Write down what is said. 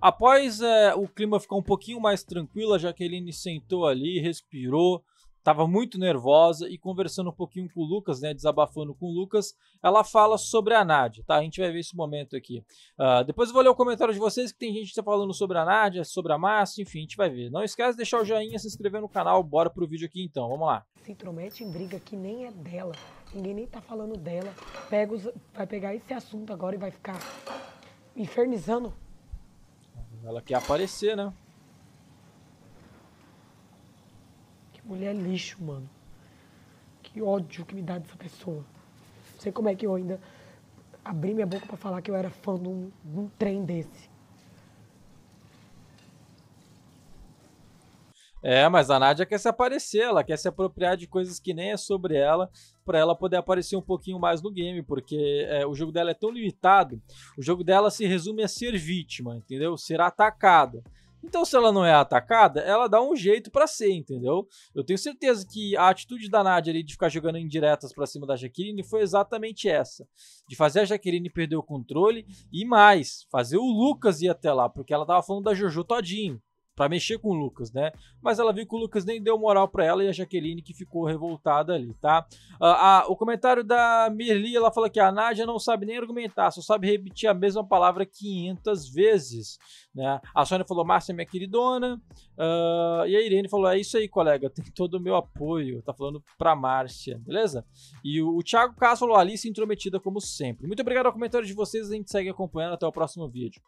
Após é, o clima ficar um pouquinho mais tranquilo, a Jaqueline sentou ali, respirou, estava muito nervosa e conversando um pouquinho com o Lucas, né, desabafando com o Lucas, ela fala sobre a Nádia, tá? A gente vai ver esse momento aqui. Uh, depois eu vou ler o comentário de vocês, que tem gente que tá falando sobre a Nádia, sobre a Márcia, enfim, a gente vai ver. Não esquece de deixar o joinha, se inscrever no canal, bora pro vídeo aqui então, vamos lá. Se intromete em briga que nem é dela, ninguém nem tá falando dela, Pega os... vai pegar esse assunto agora e vai ficar infernizando ela quer aparecer, né? Que mulher lixo, mano. Que ódio que me dá dessa pessoa. Não sei como é que eu ainda abri minha boca para falar que eu era fã de um, de um trem desse. É, mas a Nádia quer se aparecer, ela quer se apropriar de coisas que nem é sobre ela, para ela poder aparecer um pouquinho mais no game, porque é, o jogo dela é tão limitado, o jogo dela se resume a ser vítima, entendeu? Ser atacada. Então, se ela não é atacada, ela dá um jeito para ser, entendeu? Eu tenho certeza que a atitude da Nadia ali de ficar jogando indiretas para cima da Jaqueline foi exatamente essa: de fazer a Jaqueline perder o controle e mais, fazer o Lucas ir até lá, porque ela tava falando da Jojo todinho para mexer com o Lucas, né? Mas ela viu que o Lucas nem deu moral para ela e a Jaqueline que ficou revoltada ali, tá? Ah, ah, o comentário da Mirli, ela fala que a Nádia não sabe nem argumentar, só sabe repetir a mesma palavra 500 vezes, né? A Sônia falou, Márcia, minha queridona. Ah, e a Irene falou, é isso aí, colega, tem todo o meu apoio. Tá falando pra Márcia, beleza? E o, o Thiago Castro falou, Alice intrometida como sempre. Muito obrigado ao comentário de vocês, a gente segue acompanhando. Até o próximo vídeo.